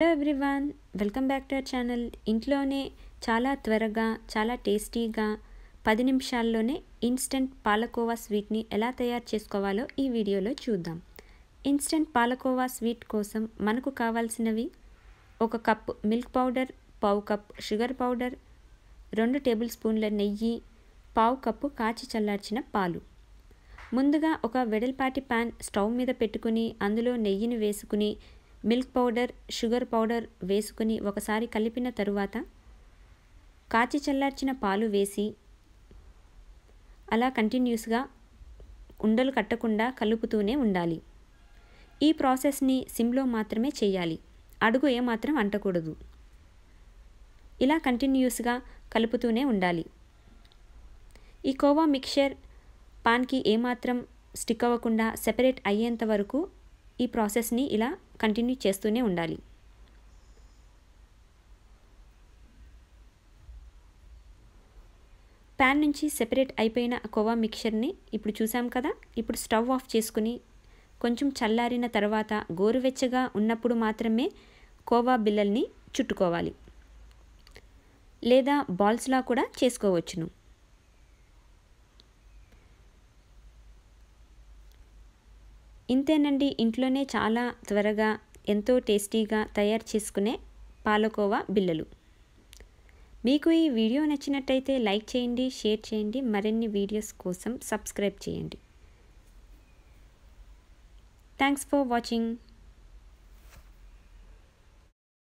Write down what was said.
hello everyone welcome back to our channel ఇంట్లోనే చాలా త్వరగా చాలా టేస్టీగా పది నిమిషాల్లోనే ఇన్స్టెంట్ పాలకోవా స్వీట్ని ఎలా తయారు చేసుకోవాలో ఈ వీడియోలో చూద్దాం ఇన్స్టెంట్ పాలకోవా స్వీట్ కోసం మనకు కావాల్సినవి ఒక కప్ మిల్క్ పౌడర్ పావు కప్ షుగర్ పౌడర్ రెండు టేబుల్ స్పూన్ల నెయ్యి పావు కప్పు కాచి చల్లార్చిన పాలు ముందుగా ఒక వెడల్పాటి ప్యాన్ స్టవ్ మీద పెట్టుకుని అందులో నెయ్యిని వేసుకుని మిల్క్ పౌడర్ షుగర్ పౌడర్ వేసుకుని ఒకసారి కలిపిన తరువాత కాచి చల్లార్చిన పాలు వేసి అలా కంటిన్యూస్గా ఉండలు కట్టకుండా కలుపుతూనే ఉండాలి ఈ ప్రాసెస్ని సిమ్లో మాత్రమే చేయాలి అడుగు ఏమాత్రం అంటకూడదు ఇలా కంటిన్యూస్గా కలుపుతూనే ఉండాలి ఈ కోవా మిక్చర్ పాన్కి ఏమాత్రం స్టిక్ అవ్వకుండా సెపరేట్ అయ్యేంత వరకు ఈ ప్రాసెస్ని ఇలా కంటిన్యూ చేస్తూనే ఉండాలి ప్యాన్ నుంచి సెపరేట్ అయిపోయిన కోవా మిక్చర్ని ఇప్పుడు చూసాం కదా ఇప్పుడు స్టవ్ ఆఫ్ చేసుకుని కొంచెం చల్లారిన తర్వాత గోరువెచ్చగా ఉన్నప్పుడు మాత్రమే కోవా బిల్లల్ని చుట్టుకోవాలి లేదా బాల్స్లా కూడా చేసుకోవచ్చును ఇంతేనండి ఇంట్లోనే చాలా త్వరగా ఎంతో టేస్టీగా తయారు చేసుకునే పాలకోవా బిల్లలు మీకు ఈ వీడియో నచ్చినట్టయితే లైక్ చేయండి షేర్ చేయండి మరిన్ని వీడియోస్ కోసం సబ్స్క్రైబ్ చేయండి థ్యాంక్స్ ఫర్ వాచింగ్